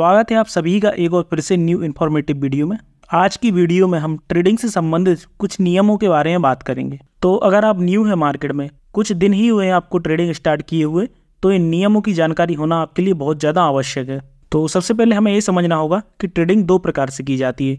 स्वागत है आप सभी का एक और फिर से न्यू इन्फॉर्मेटिव वीडियो में आज की वीडियो में हम ट्रेडिंग से संबंधित कुछ नियमों के बारे में बात करेंगे तो अगर आप न्यू है मार्केट में कुछ दिन ही हुए आपको ट्रेडिंग स्टार्ट किए हुए तो इन नियमों की जानकारी होना आपके लिए बहुत ज़्यादा आवश्यक है तो सबसे पहले हमें ये समझना होगा कि ट्रेडिंग दो प्रकार से की जाती है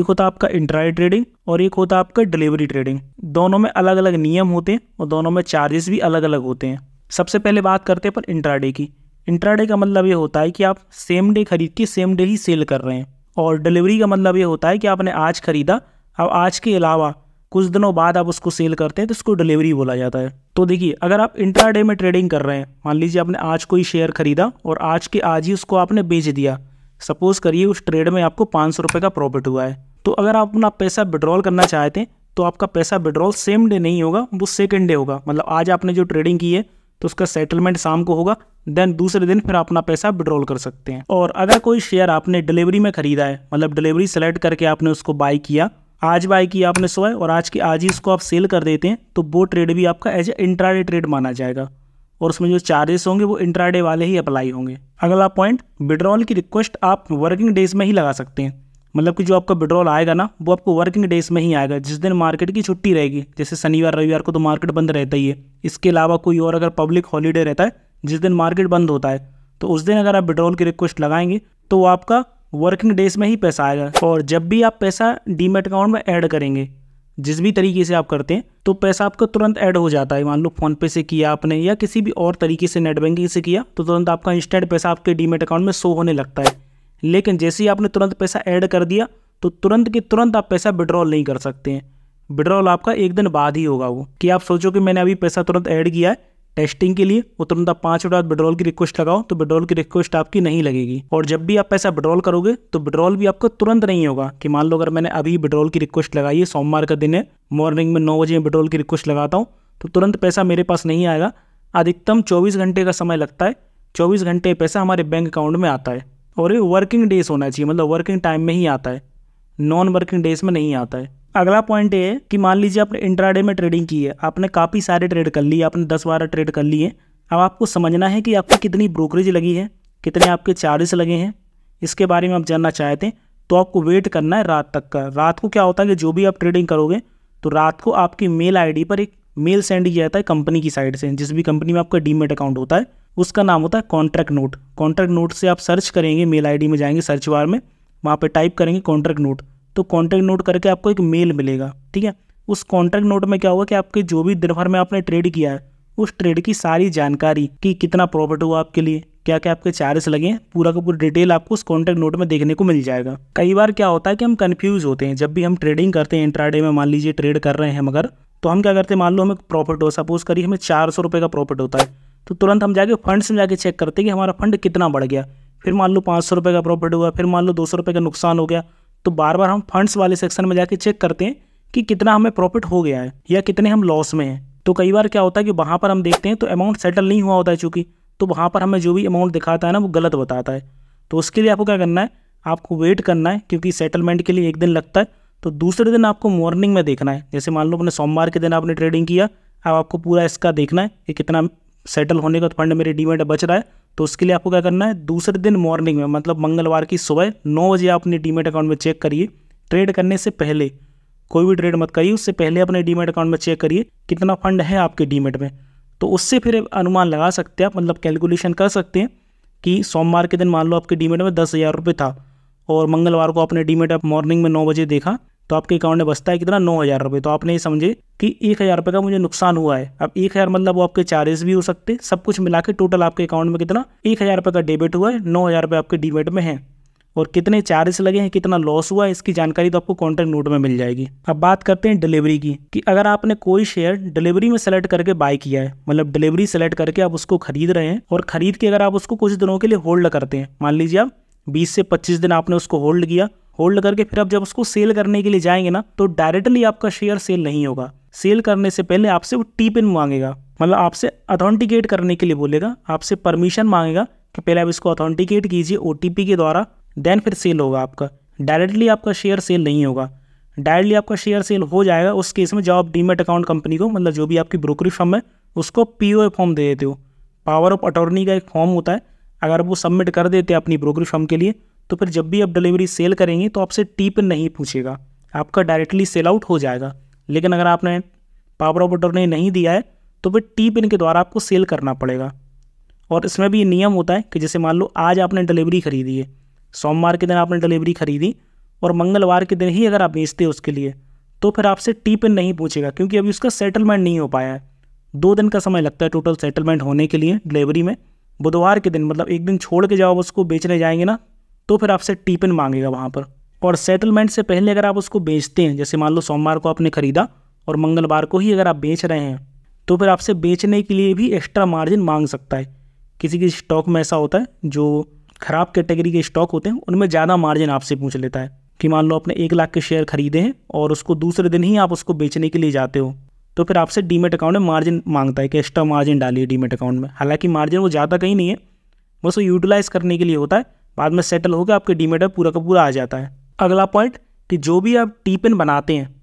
एक होता आपका इंट्राई ट्रेडिंग और एक होता आपका डिलीवरी ट्रेडिंग दोनों में अलग अलग नियम होते हैं और दोनों में चार्जेस भी अलग अलग होते हैं सबसे पहले बात करते हैं पर इंट्राडे की इंट्राडे का मतलब ये होता है कि आप सेम डे खरीद के सेम डे ही सेल कर रहे हैं और डिलीवरी का मतलब ये होता है कि आपने आज ख़रीदा अब आज के अलावा कुछ दिनों बाद आप उसको सेल करते हैं तो उसको डिलीवरी बोला जाता है तो देखिए अगर आप इंट्राडे में ट्रेडिंग कर रहे हैं मान लीजिए आपने आज कोई शेयर खरीदा और आज के आज ही उसको आपने बेच दिया सपोज़ करिए उस ट्रेड में आपको पाँच सौ का प्रॉफिट हुआ है तो अगर आप अपना पैसा विड्रॉल करना चाहते हैं तो आपका पैसा विड्रॉल सेम डे नहीं होगा वो सेकेंड डे होगा मतलब आज आपने जो ट्रेडिंग की है तो उसका सेटलमेंट शाम को होगा देन दूसरे दिन फिर अपना पैसा विड्रॉल कर सकते हैं और अगर कोई शेयर आपने डिलीवरी में खरीदा है मतलब डिलीवरी सेलेक्ट करके आपने उसको बाई किया आज बाई किया आपने सोए और आज की आज ही उसको आप सेल कर देते हैं तो वो ट्रेड भी आपका एज ए इंट्राडे ट्रेड माना जाएगा और उसमें जो चार्जेस होंगे वो इंट्राडे वाले ही अप्लाई होंगे अगला पॉइंट विड्रॉल की रिक्वेस्ट आप वर्किंग डेज में ही लगा सकते हैं मतलब कि जो आपका विड्रॉल आएगा ना वो आपको वर्किंग डेज में ही आएगा जिस दिन मार्केट की छुट्टी रहेगी जैसे शनिवार रविवार को तो मार्केट बंद रहता ही है इसके अलावा कोई और अगर पब्लिक हॉलीडे रहता है जिस दिन मार्केट बंद होता है तो उस दिन अगर आप विड्रॉल की रिक्वेस्ट लगाएंगे तो आपका वर्किंग डेज में ही पैसा आएगा और जब भी आप पैसा डीमेट अकाउंट में ऐड करेंगे जिस भी तरीके से आप करते हैं तो पैसा आपका तुरंत ऐड हो जाता है मान लो फ़ोनपे से किया आपने या किसी भी और तरीके से नेट बैंकिंग से किया तो तुरंत आपका इंस्टेंट पैसा आपके डीमेट अकाउंट में शो होने लगता है लेकिन जैसे ही आपने तुरंत पैसा ऐड कर दिया तो तुरंत के तुरंत आप पैसा विड्रॉल नहीं कर सकते हैं विड्रॉल आपका एक दिन बाद ही होगा वो कि आप सोचो कि मैंने अभी पैसा तुरंत ऐड किया है टेस्टिंग के लिए वो तुरंत आप पाँच मिनट बाद विड्रॉल की रिक्वेस्ट लगाओ तो विड्रॉल की रिक्वेस्ट आपकी नहीं लगेगी और जब भी आप पैसा विड्रॉल करोगे तो विड्रॉल भी आपको तुरंत नहीं होगा कि मान लो अगर मैंने अभी विड्रॉल की रिक्वेस्ट लगाई है सोमवार का दिन है मॉर्निंग में नौ बजे विड्रॉल की रिक्वेस्ट लगाता हूँ तो तुरंत पैसा मेरे पास नहीं आएगा अधिकतम चौबीस घंटे का समय लगता है चौबीस घंटे पैसा हमारे बैंक अकाउंट में आता है और ये वर्किंग डेज होना चाहिए मतलब वर्किंग टाइम में ही आता है नॉन वर्किंग डेज में नहीं आता है अगला पॉइंट ये है कि मान लीजिए आपने इंट्राडे में ट्रेडिंग की है आपने काफ़ी सारे ट्रेड कर लिए आपने दस बारह ट्रेड कर लिए अब आपको समझना है कि आपको कितनी ब्रोकरेज लगी है कितने आपके चार्जेस लगे हैं इसके बारे में आप जानना चाहते हैं तो आपको वेट करना है रात तक का रात को क्या होता है कि जो भी आप ट्रेडिंग करोगे तो रात को आपकी मेल आईडी पर एक मेल सेंड किया जाता है कंपनी की साइड से जिस भी कंपनी में आपका डीमेट अकाउंट होता है उसका नाम होता है कॉन्ट्रैक्ट नोट कॉन्ट्रैक्ट नोट से आप सर्च करेंगे मेल आईडी में जाएंगे सर्च बार में वहाँ पर टाइप करेंगे कॉन्ट्रैक्ट नोट तो कॉन्ट्रैक्ट नोट करके आपको एक मेल मिलेगा ठीक है उस कॉन्ट्रैक्ट नोट में क्या होगा कि आपके जो भी दिन भर में आपने ट्रेड किया है उस ट्रेड की सारी जानकारी कि कितना प्रॉफिट हुआ आपके लिए क्या क्या आपके चार्ज लगे हैं पूरा का पूरा डिटेल आपको उस कॉन्ट्रैक्ट नोट में देखने को मिल जाएगा कई बार क्या होता है कि हम कन्फ्यूज होते हैं जब भी हम ट्रेडिंग करते हैं इंट्राडे में मान लीजिए ट्रेड कर रहे हैं मगर तो हम क्या करते हैं मान लो हमें प्रॉफिट हो सपोज करिए हमें चार सौ का प्रॉफिट होता है तो तुरंत हम जाके फंड्स में जाके चेक करते हैं कि हमारा फंड कितना बढ़ गया फिर मान लो पाँच सौ का प्रॉफिट हुआ फिर मान लो दो सौ का नुकसान हो गया तो बार बार हम फंड्स वाले सेक्शन में जाके चेक करते हैं कि कितना हमें प्रॉफिट हो गया है या कितने हम लॉस में हैं तो कई बार क्या होता है कि वहाँ पर हम देखते हैं तो अमाउंट सेटल नहीं हुआ होता है चूँकि तो वहाँ पर हमें जो भी अमाउंट दिखाता है ना वो गलत बताता है तो उसके लिए आपको क्या करना है आपको वेट करना है क्योंकि सेटलमेंट के लिए एक दिन लगता है तो दूसरे दिन आपको मॉर्निंग में देखना है जैसे मान लो अपने सोमवार के दिन आपने ट्रेडिंग किया अब आपको पूरा इसका देखना है कि कितना सेटल होने का फंड मेरे डीमेट बच रहा है तो उसके लिए आपको क्या करना है दूसरे दिन मॉर्निंग में मतलब मंगलवार की सुबह नौ बजे आप अपने डीमेट अकाउंट में चेक करिए ट्रेड करने से पहले कोई भी ट्रेड मत करिए उससे पहले अपने डीमेट अकाउंट में चेक करिए कितना फंड है आपके डीमेट में तो उससे फिर अनुमान लगा सकते हैं आप मतलब कैलकुलेशन कर सकते हैं कि सोमवार के दिन मान लो आपके डीमेट में दस हज़ार रुपये था और मंगलवार को आपने डीमेट आप मॉर्निंग में नौ बजे देखा तो आपके अकाउंट में बचता है कितना नौ हज़ार रुपये तो आपने ये समझे कि एक हज़ार रुपये का मुझे नुकसान हुआ है अब एक हज़ार मतलब वो आपके चार्जेस भी हो सकते सब कुछ मिला के टोटल आपके अकाउंट में कितना एक हज़ार रुपये का डेबिट हुआ है नौ हज़ार रुपये आपके डिबिट में है और कितने चार्जेस लगे हैं कितना लॉस हुआ है इसकी जानकारी तो आपको कॉन्ट्रैक्ट नोट में मिल जाएगी अब बात करते हैं डिलीवरी की कि अगर आपने कोई शेयर डिलीवरी में सेलेक्ट करके बाय किया है मतलब डिलीवरी सेलेक्ट करके आप उसको खरीद रहे हैं और खरीद के अगर आप उसको कुछ दिनों के लिए होल्ड करते हैं मान लीजिए आप बीस से पच्चीस दिन आपने उसको होल्ड किया होल्ड करके फिर आप जब उसको सेल करने के लिए जाएंगे ना तो डायरेक्टली आपका शेयर सेल नहीं होगा सेल करने से पहले आपसे वो टी पिन मांगेगा मतलब आपसे अथॉन्टिकेट करने के लिए बोलेगा आपसे परमिशन मांगेगा कि पहले आप इसको अथॉन्टिकेट कीजिए ओ के द्वारा देन फिर सेल होगा आपका डायरेक्टली आपका शेयर सेल नहीं होगा डायरेक्टली आपका शेयर सेल हो जाएगा उस केस में जब आप डीमेट अकाउंट कंपनी को मतलब जो भी आपकी ब्रोकरी फॉर्म है उसको पी फॉर्म दे देते हो पावर ऑफ अटॉर्नी का एक फॉर्म होता है अगर वो सबमिट कर देते हैं अपनी ब्रोकरी फॉर्म के लिए तो फिर जब भी आप डिलीवरी सेल करेंगे तो आपसे टिप नहीं पूछेगा आपका डायरेक्टली सेल आउट हो जाएगा लेकिन अगर आपने पावर ऑफ ने नहीं दिया है तो फिर टिप इनके द्वारा आपको सेल करना पड़ेगा और इसमें भी ये नियम होता है कि जैसे मान लो आज आपने डिलीवरी खरीदी है सोमवार के दिन आपने डिलीवरी खरीदी और मंगलवार के दिन ही अगर आप बेचते हो उसके लिए तो फिर आपसे टिप नहीं पूछेगा क्योंकि अभी उसका सेटलमेंट नहीं हो पाया है दो दिन का समय लगता है टोटल सेटलमेंट होने के लिए डिलीवरी में बुधवार के दिन मतलब एक दिन छोड़ के जब आप उसको बेचने जाएंगे ना तो फिर आपसे टिपिन मांगेगा वहाँ पर और सेटलमेंट से पहले अगर आप उसको बेचते हैं जैसे मान लो सोमवार को आपने ख़रीदा और मंगलवार को ही अगर आप बेच रहे हैं तो फिर आपसे बेचने के लिए भी एक्स्ट्रा मार्जिन मांग सकता है किसी किसी स्टॉक में ऐसा होता है जो ख़राब कैटेगरी के स्टॉक होते हैं उनमें ज़्यादा मार्जिन आपसे पूछ लेता है कि मान लो आपने एक लाख के शेयर खरीदे हैं और उसको दूसरे दिन ही आप उसको बेचने के लिए जाते हो तो फिर आपसे डीमेट अकाउंट में मार्जिन मांगता है कि एक्स्ट्रा मार्जिन डालिए डीमेट अकाउंट में हालांकि मार्जिन वो ज़्यादा कहीं नहीं है बस वो यूटिलाइज़ करने के लिए होता है बाद में सेटल होकर आपके डीमेट में पूरा का पूरा आ जाता है अगला पॉइंट कि जो भी आप टीपिन बनाते हैं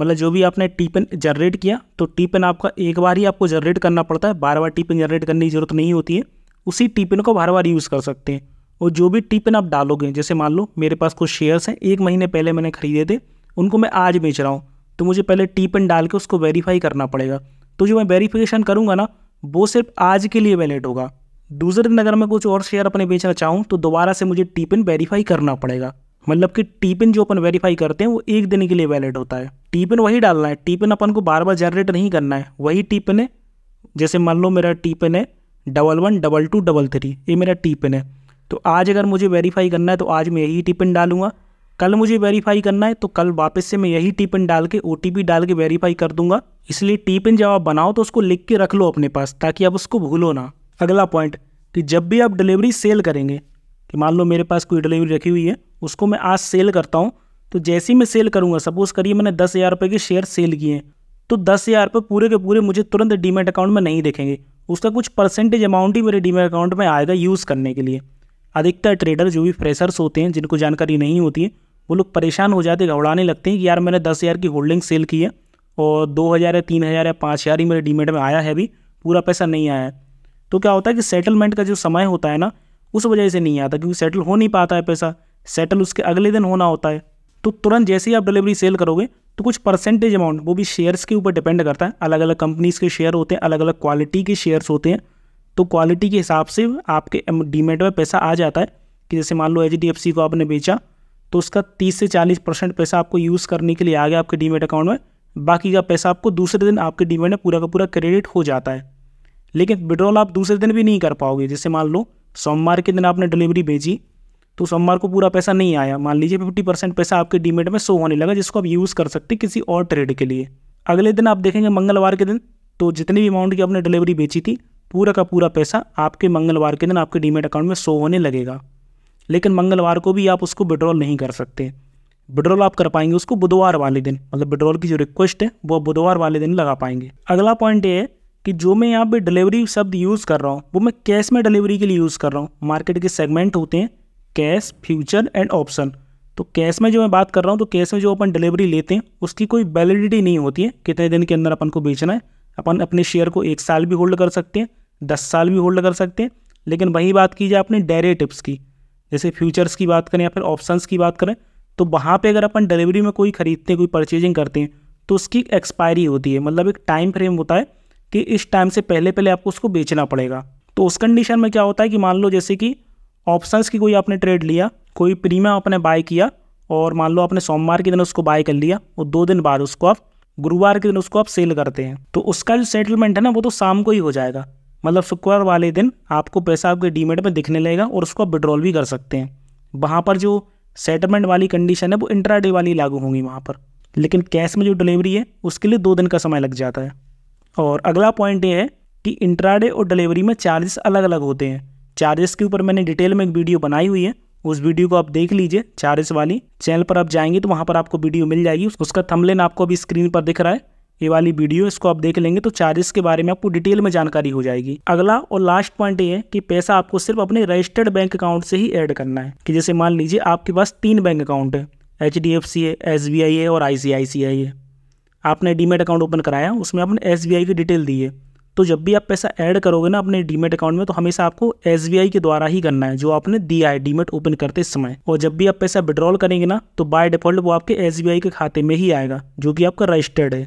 मतलब जो भी आपने टीपिन जनरेट किया तो टीपेन आपका एक बार ही आपको जनरेट करना पड़ता है बार बार टीपेन जनरेट करने की ज़रूरत नहीं होती है उसी टीपेन को बार बार यूज़ कर सकते हैं और जो भी टीपेन आप डालोगे जैसे मान लो मेरे पास कुछ शेयर्स हैं एक महीने पहले मैंने खरीदे थे उनको मैं आज बेच रहा हूँ तो मुझे पहले टीपिन डाल के उसको वेरीफाई करना पड़ेगा तो जो मैं वेरीफिकेशन करूँगा ना वो सिर्फ आज के लिए वैलिड होगा दूसरे दिन अगर मैं कुछ और शेयर अपने बेचना चाहूँ तो दोबारा से मुझे टी पिन वेरीफाई करना पड़ेगा मतलब कि टी पिन जो अपन वेरीफाई करते हैं वो एक दिन के लिए वैलिड होता है टी पिन वही डालना है टी पिन अपन को बार बार जनरेट नहीं करना है वही टी पिन है जैसे मान लो मेरा टी पिन है double one double two double three ये मेरा टी पिन है तो आज अगर मुझे वेरीफाई करना है तो आज मैं यही टी पिन डालूंगा कल मुझे वेरीफाई करना है तो कल वापस से मैं यही टी पिन डाल के ओ डाल के वेरीफाई कर दूंगा इसलिए टी पिन जब आप बनाओ तो उसको लिख के रख लो अपने पास ताकि आप उसको भूलो ना अगला पॉइंट कि जब भी आप डिलीवरी सेल करेंगे कि मान लो मेरे पास कोई डिलीवरी रखी हुई है उसको मैं आज सेल करता हूँ तो जैसे ही मैं सेल करूँगा सपोज़ करिए मैंने दस हज़ार रुपये के शेयर सेल किए तो दस हज़ार रुपये पूरे के पूरे मुझे तुरंत डीमेट अकाउंट में नहीं देखेंगे उसका कुछ परसेंटेज अमाउंट ही मेरे डीमेट अकाउंट में आएगा यूज़ करने के लिए अधिकतर ट्रेडर जो भी फ्रेशर्स होते हैं जिनको जानकारी नहीं होती है वो लोग परेशान हो जाते घबड़ाने लगते हैं कि यार मैंने दस हज़ार की होल्डिंग सेल की है और दो हज़ार या तीन हज़ार या पाँच हज़ार ही मेरे डीमेट में आया है अभी पूरा पैसा नहीं आया है तो क्या होता है कि सेटलमेंट का जो समय होता है ना उस वजह से नहीं आता क्योंकि सेटल हो नहीं पाता है पैसा सेटल उसके अगले दिन होना होता है तो तुरंत जैसे ही आप डिलीवरी सेल करोगे तो कुछ परसेंटेज अमाउंट वो भी शेयर्स के ऊपर डिपेंड करता है अलग अलग कंपनीज़ के शेयर होते हैं अलग अलग क्वालिटी के शेयर्स होते हैं तो क्वालिटी के हिसाब से आपके डीमेट में पैसा आ जाता है कि जैसे मान लो एच को आपने बेचा तो उसका 30 से 40 परसेंट पैसा आपको यूज़ करने के लिए आ गया आपके डीमेट अकाउंट में बाकी का पैसा आपको दूसरे दिन आपके डीमेट में पूरा का पूरा क्रेडिट हो जाता है लेकिन विड्रॉल आप दूसरे दिन भी नहीं कर पाओगे जैसे मान लो सोमवार के दिन आपने डिलीवरी भेजी तो सोमवार को पूरा पैसा नहीं आया मान लीजिए फिफ्टी परसेंट पैसा आपके डीमेट में शो होने लगा जिसको आप यूज़ कर सकते किसी और ट्रेड के लिए अगले दिन आप देखेंगे मंगलवार के दिन तो जितनी भी अमाउंट की आपने डिलीवरी बेची थी पूरा का पूरा पैसा आपके मंगलवार के दिन आपके डीमेट अकाउंट में शो होने लगेगा लेकिन मंगलवार को भी आप उसको विड्रॉल नहीं कर सकते विड्रॉल आप कर पाएंगे उसको बुधवार वाले दिन मतलब विड्रॉल की जो रिक्वेस्ट है वो बुधवार वाले दिन लगा पाएंगे अगला पॉइंट ये है कि जो मैं यहाँ पे डिलीवरी शब्द यूज़ कर रहा हूँ वो मैं कैश में डिलीवरी के लिए यूज़ कर रहा हूँ मार्केट के सेगमेंट होते हैं कैश फ्यूचर एंड ऑप्शन तो कैश में जो मैं बात कर रहा हूँ तो कैश में जो अपन डिलीवरी लेते हैं उसकी कोई वैलिडिटी नहीं होती है कितने दिन के अंदर अपन को बेचना है अपन अपने शेयर को एक साल भी होल्ड कर सकते हैं दस साल भी होल्ड कर सकते हैं लेकिन वही बात की जाए अपने डेरेटिव्स की जैसे फ्यूचर्स की बात करें या फिर ऑप्शंस की बात करें तो वहाँ पे अगर अपन डिलीवरी में कोई ख़रीदते हैं कोई परचेजिंग करते हैं तो उसकी एक्सपायरी होती है मतलब एक टाइम फ्रेम होता है कि इस टाइम से पहले पहले आपको उसको बेचना पड़ेगा तो उस कंडीशन में क्या होता है कि मान लो जैसे कि ऑप्शंस की कोई आपने ट्रेड लिया कोई प्रीमियम आपने बाय किया और मान लो आपने सोमवार के दिन उसको बाय कर लिया और दो दिन बाद उसको आप गुरुवार के दिन उसको आप सेल करते हैं तो उसका जो सेटलमेंट है ना वो तो शाम को ही हो जाएगा मतलब शुक्रवार वाले दिन आपको पैसा आपके डीमेट में दिखने लगेगा और उसको आप विड्रॉल भी कर सकते हैं वहाँ पर जो सेटलमेंट वाली कंडीशन है वो इंट्राडे वाली लागू होंगी वहाँ पर लेकिन कैश में जो डिलीवरी है उसके लिए दो दिन का समय लग जाता है और अगला पॉइंट ये है कि इंट्राडे और डिलीवरी में चार्जेस अलग अलग होते हैं चार्जेस के ऊपर मैंने डिटेल में एक वीडियो बनाई हुई है उस वीडियो को आप देख लीजिए चार्जेस वाली चैनल पर आप जाएंगे तो वहाँ पर आपको वीडियो मिल जाएगी उसका थमलेन आपको अभी स्क्रीन पर दिख रहा है ये वाली वीडियो इसको आप देख लेंगे तो चार्जेस के बारे में आपको डिटेल में जानकारी हो जाएगी अगला और लास्ट पॉइंट ये है कि पैसा आपको सिर्फ अपने रजिस्टर्ड बैंक अकाउंट से ही ऐड करना है कि जैसे मान लीजिए आपके पास तीन बैंक अकाउंट है एच डी एफ सी है एस बी आई है और आई सी आई सी आई है आपने डीमेट अकाउंट ओपन कराया उसमें आपने एस की डिटेल दी है तो जब भी आप पैसा ऐड करोगे ना अपने डीमेट अकाउंट में तो हमेशा आपको एस के द्वारा ही करना है जो आपने दिया है डीमेट ओपन करते समय और जब भी आप पैसा विड्रॉल करेंगे ना तो बाय डिफॉल्ट वो आपके एस के खाते में ही आएगा जो कि आपका रजिस्टर्ड है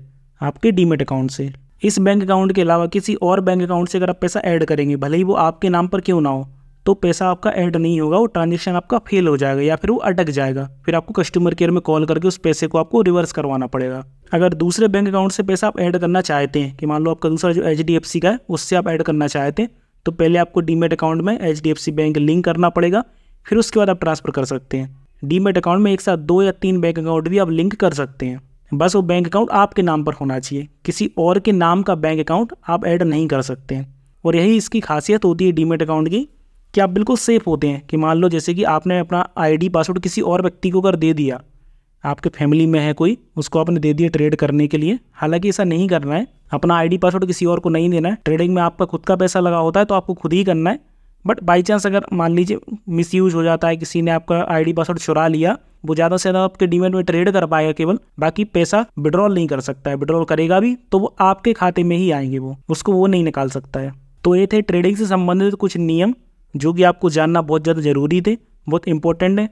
आपके डीमेट अकाउंट से इस बैंक अकाउंट के अलावा किसी और बैंक अकाउंट से अगर आप पैसा ऐड करेंगे भले ही वो आपके नाम पर क्यों ना हो तो पैसा आपका ऐड नहीं होगा वो ट्रांजेक्शन आपका फेल हो जाएगा या फिर वो अटक जाएगा फिर आपको कस्टमर केयर में कॉल करके उस पैसे को आपको रिवर्स करवाना पड़ेगा अगर दूसरे बैंक अकाउंट से पैसा आप ऐड करना चाहते हैं कि मान लो आपका दूसरा जो एच का है उससे आप ऐड करना चाहते हैं तो पहले आपको डीमेट अकाउंट में एच बैंक लिंक करना पड़ेगा फिर उसके बाद आप ट्रांसफ़र कर सकते हैं डीमेट अकाउंट में एक साथ दो या तीन बैंक अकाउंट भी आप लिंक कर सकते हैं बस वो बैंक अकाउंट आपके नाम पर होना चाहिए किसी और के नाम का बैंक अकाउंट आप ऐड नहीं कर सकते हैं और यही इसकी खासियत होती है डीमेट अकाउंट की कि आप बिल्कुल सेफ़ होते हैं कि मान लो जैसे कि आपने अपना आईडी पासवर्ड किसी और व्यक्ति को अगर दे दिया आपके फैमिली में है कोई उसको आपने दे दिया ट्रेड करने के लिए हालांकि ऐसा नहीं करना है अपना आईडी पासवर्ड किसी और को नहीं देना है ट्रेडिंग में आपका खुद का पैसा लगा होता है तो आपको खुद ही करना है बट बाई चांस अगर मान लीजिए मिस हो जाता है किसी ने आपका आई पासवर्ड चुरा लिया वो ज़्यादा से ज़्यादा आपके डीमेट में ट्रेड कर पाएगा केवल बाकी पैसा विड्रॉल नहीं कर सकता है विड्रॉल करेगा भी तो वो आपके खाते में ही आएंगे वो उसको वो नहीं निकाल सकता है तो ये थे ट्रेडिंग से संबंधित कुछ नियम जो कि आपको जानना बहुत ज़्यादा ज़रूरी थे बहुत इंपॉर्टेंट है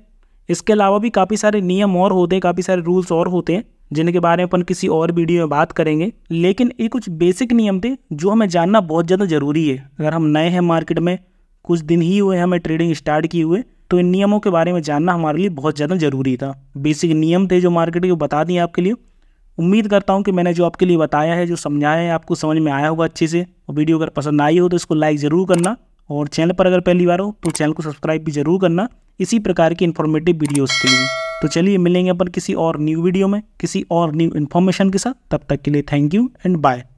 इसके अलावा भी काफ़ी सारे नियम और होते हैं काफ़ी सारे रूल्स और होते हैं जिनके बारे में अपन किसी और वीडियो में बात करेंगे लेकिन ये कुछ बेसिक नियम थे जो हमें जानना बहुत ज़्यादा ज़रूरी है अगर हम नए हैं मार्केट में कुछ दिन ही हुए हमें ट्रेडिंग स्टार्ट किए हुए तो इन नियमों के बारे में जानना हमारे लिए बहुत ज़्यादा ज़रूरी था बेसिक नियम थे जो मार्केट के बता दिए आपके लिए उम्मीद करता हूँ कि मैंने जो आपके लिए बताया है जो समझाया है आपको समझ में आया होगा अच्छे से और वीडियो अगर पसंद आई हो तो इसको लाइक ज़रूर करना और चैनल पर अगर पहली बार हो तो चैनल को सब्सक्राइब भी जरूर करना इसी प्रकार की इन्फॉर्मेटिव वीडियोज़ के लिए तो चलिए मिलेंगे अपन किसी और न्यू वीडियो में किसी और न्यू इन्फॉर्मेशन के साथ तब तक के लिए थैंक यू एंड बाय